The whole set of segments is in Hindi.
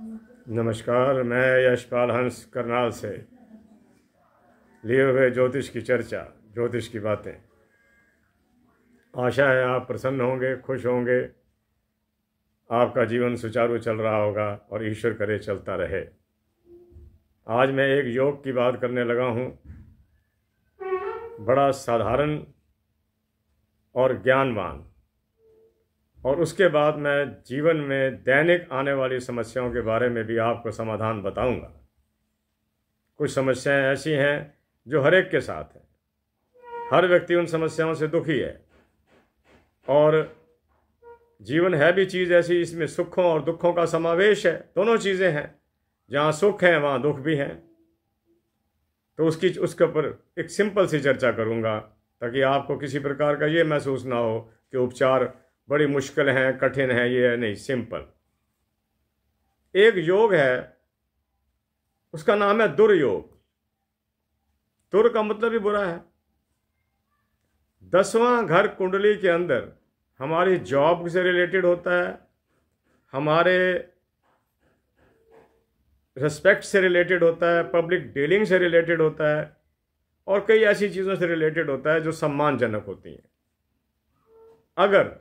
नमस्कार मैं यशपाल हंस करनाल से लिए हुए ज्योतिष की चर्चा ज्योतिष की बातें आशा है आप प्रसन्न होंगे खुश होंगे आपका जीवन सुचारू चल रहा होगा और ईश्वर करे चलता रहे आज मैं एक योग की बात करने लगा हूँ बड़ा साधारण और ज्ञानवान और उसके बाद मैं जीवन में दैनिक आने वाली समस्याओं के बारे में भी आपको समाधान बताऊंगा कुछ समस्याएं ऐसी हैं जो हर एक के साथ हैं हर व्यक्ति उन समस्याओं से दुखी है और जीवन है भी चीज़ ऐसी इसमें सुखों और दुखों का समावेश है दोनों चीज़ें हैं जहाँ सुख हैं वहाँ दुख भी हैं तो उसकी उसके ऊपर एक सिंपल सी चर्चा करूँगा ताकि आपको किसी प्रकार का ये महसूस ना हो कि उपचार बड़ी मुश्किल है कठिन है ये है नहीं सिंपल एक योग है उसका नाम है दुर्योग दुर का मतलब ही बुरा है दसवां घर कुंडली के अंदर हमारी जॉब से रिलेटेड होता है हमारे रिस्पेक्ट से रिलेटेड होता है पब्लिक डीलिंग से रिलेटेड होता है और कई ऐसी चीज़ों से रिलेटेड होता है जो सम्मानजनक होती हैं अगर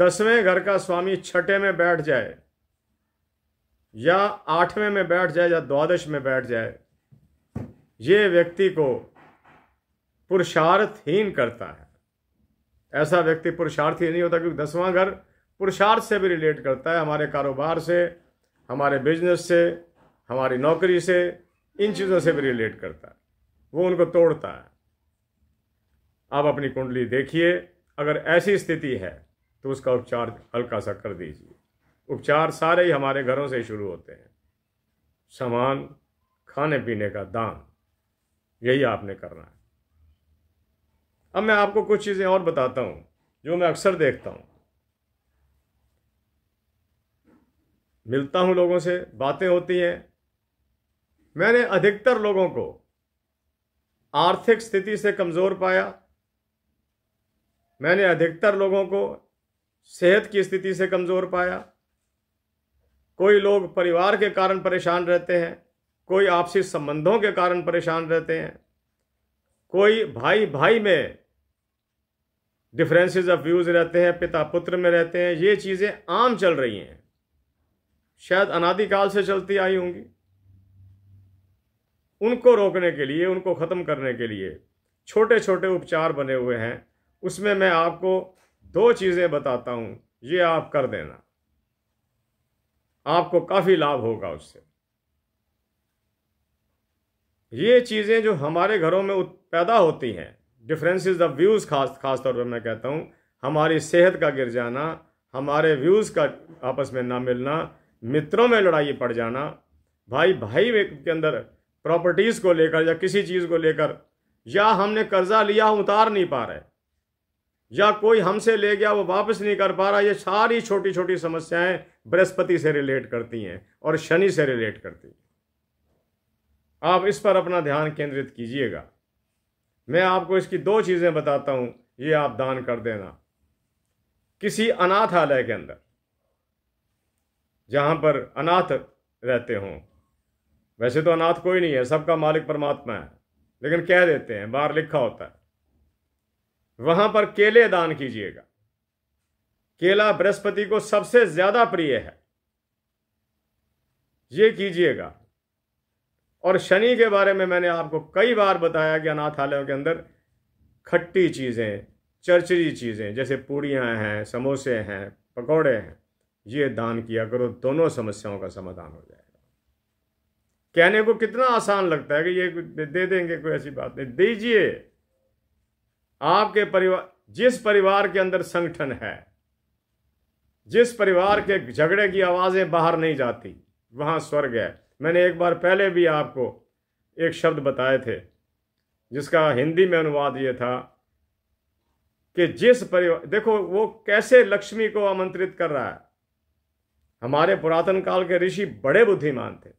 दसवें घर का स्वामी छठे में बैठ जाए या आठवें में बैठ जाए या द्वादश में बैठ जाए ये व्यक्ति को पुरुषार्थहीन करता है ऐसा व्यक्ति पुरुषार्थी नहीं होता क्योंकि दसवां घर पुरुषार्थ से भी रिलेट करता है हमारे कारोबार से हमारे बिजनेस से हमारी नौकरी से इन चीज़ों से भी रिलेट करता है वो उनको तोड़ता है आप अपनी कुंडली देखिए अगर ऐसी स्थिति है तो उसका उपचार हल्का सा कर दीजिए उपचार सारे ही हमारे घरों से शुरू होते हैं सामान खाने पीने का दान यही आपने करना है अब मैं आपको कुछ चीज़ें और बताता हूँ जो मैं अक्सर देखता हूँ मिलता हूँ लोगों से बातें होती हैं मैंने अधिकतर लोगों को आर्थिक स्थिति से कमज़ोर पाया मैंने अधिकतर लोगों को सेहत की स्थिति से कमज़ोर पाया कोई लोग परिवार के कारण परेशान रहते हैं कोई आपसी संबंधों के कारण परेशान रहते हैं कोई भाई भाई में डिफरेंसेस ऑफ व्यूज़ रहते हैं पिता पुत्र में रहते हैं ये चीज़ें आम चल रही हैं शायद अनादिकाल से चलती आई होंगी उनको रोकने के लिए उनको ख़त्म करने के लिए छोटे छोटे उपचार बने हुए हैं उसमें मैं आपको दो चीजें बताता हूं ये आप कर देना आपको काफी लाभ होगा उससे ये चीजें जो हमारे घरों में पैदा होती हैं डिफरेंसेस ऑफ व्यूज खास खासतौर पर मैं कहता हूं हमारी सेहत का गिर जाना हमारे व्यूज का आपस में ना मिलना मित्रों में लड़ाई पड़ जाना भाई भाई के अंदर प्रॉपर्टीज को लेकर या किसी चीज को लेकर या हमने कर्जा लिया उतार नहीं पा रहे या कोई हमसे ले गया वो वापस नहीं कर पा रहा ये सारी छोटी छोटी समस्याएं बृहस्पति से रिलेट करती हैं और शनि से रिलेट करती हैं आप इस पर अपना ध्यान केंद्रित कीजिएगा मैं आपको इसकी दो चीज़ें बताता हूँ ये आप दान कर देना किसी अनाथालय के अंदर जहाँ पर अनाथ रहते हों वैसे तो अनाथ कोई नहीं है सबका मालिक परमात्मा है लेकिन कह देते हैं बाहर लिखा होता है वहां पर केले दान कीजिएगा केला बृहस्पति को सबसे ज्यादा प्रिय है ये कीजिएगा और शनि के बारे में मैंने आपको कई बार बताया कि अनाथालयों के अंदर खट्टी चीज़ें चरचरी चीज़ें जैसे पूड़ियाँ हैं समोसे हैं पकौड़े हैं ये दान किया करो दोनों समस्याओं का समाधान हो जाएगा कहने को कितना आसान लगता है कि ये दे देंगे कोई ऐसी बात नहीं दीजिए आपके परिवार जिस परिवार के अंदर संगठन है जिस परिवार के झगड़े की आवाज़ें बाहर नहीं जाती वहां स्वर्ग है मैंने एक बार पहले भी आपको एक शब्द बताए थे जिसका हिंदी में अनुवाद यह था कि जिस परिवार देखो वो कैसे लक्ष्मी को आमंत्रित कर रहा है हमारे पुरातन काल के ऋषि बड़े बुद्धिमान थे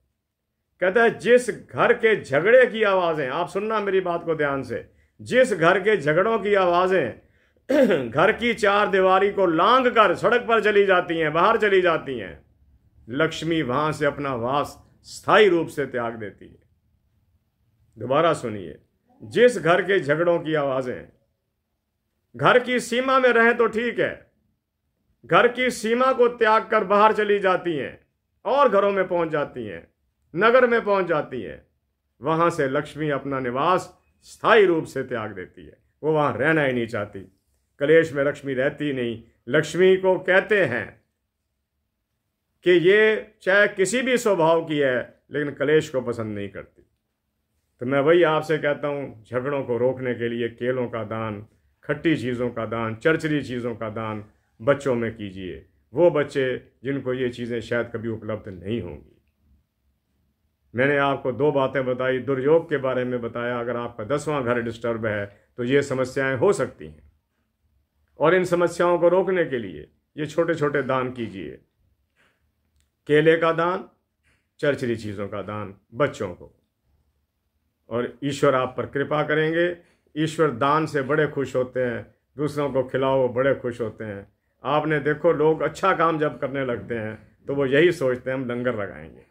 कहता है जिस घर के झगड़े की आवाज़ें आप सुनना मेरी बात को ध्यान से जिस घर के झगड़ों की आवाज़ें घर की चार दीवारी को लांग कर सड़क पर चली जाती हैं बाहर चली जाती हैं लक्ष्मी वहां से अपना वास स्थायी रूप से त्याग देती है दोबारा सुनिए जिस घर के झगड़ों की आवाज़ें घर की सीमा में रहें तो ठीक है घर की सीमा को त्याग कर बाहर चली जाती हैं और घरों में पहुंच जाती हैं नगर में पहुंच जाती हैं वहां से लक्ष्मी अपना निवास स्थायी रूप से त्याग देती है वो वहाँ रहना ही नहीं चाहती कलेश में लक्ष्मी रहती नहीं लक्ष्मी को कहते हैं कि ये चाहे किसी भी स्वभाव की है लेकिन कलेश को पसंद नहीं करती तो मैं वही आपसे कहता हूँ झगड़ों को रोकने के लिए केलों का दान खट्टी चीज़ों का दान चरचरी चीज़ों का दान बच्चों में कीजिए वो बच्चे जिनको ये चीज़ें शायद कभी उपलब्ध नहीं होंगी मैंने आपको दो बातें बताई दुर्योग के बारे में बताया अगर आपका दसवां घर डिस्टर्ब है तो ये समस्याएं हो सकती हैं और इन समस्याओं को रोकने के लिए ये छोटे छोटे दान कीजिए केले का दान चर्चरी चीज़ों का दान बच्चों को और ईश्वर आप पर कृपा करेंगे ईश्वर दान से बड़े खुश होते हैं दूसरों को खिलाओ बड़े खुश होते हैं आपने देखो लोग अच्छा काम जब करने लगते हैं तो वो यही सोचते हैं हम लंगर लगाएंगे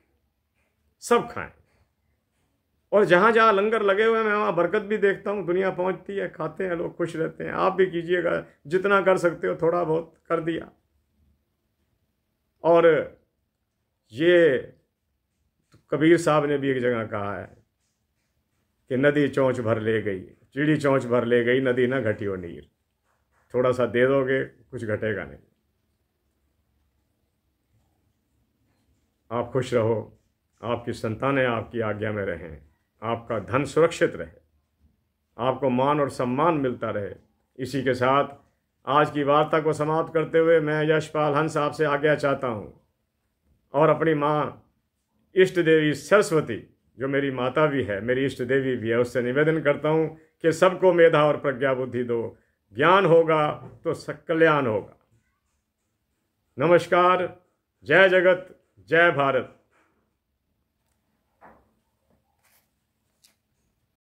सब खाएं और जहाँ जहाँ लंगर लगे हुए मैं वहाँ बरकत भी देखता हूँ दुनिया पहुँचती है खाते हैं लोग खुश रहते हैं आप भी कीजिएगा जितना कर सकते हो थोड़ा बहुत कर दिया और ये कबीर साहब ने भी एक जगह कहा है कि नदी चौंच भर ले गई चिड़ी चौंच भर ले गई नदी ना घटी हो नीर थोड़ा सा दे दोगे कुछ घटेगा नहीं आप खुश रहो आपकी संतानें आपकी आज्ञा में रहें आपका धन सुरक्षित रहे आपको मान और सम्मान मिलता रहे इसी के साथ आज की वार्ता को समाप्त करते हुए मैं यशपाल हंस आपसे आज्ञा चाहता हूँ और अपनी माँ इष्ट देवी सरस्वती जो मेरी माता भी है मेरी इष्ट देवी भी है उससे निवेदन करता हूँ कि सबको मेधा और प्रज्ञा बुद्धि दो ज्ञान होगा तो सकल्याण होगा नमस्कार जय जगत जय भारत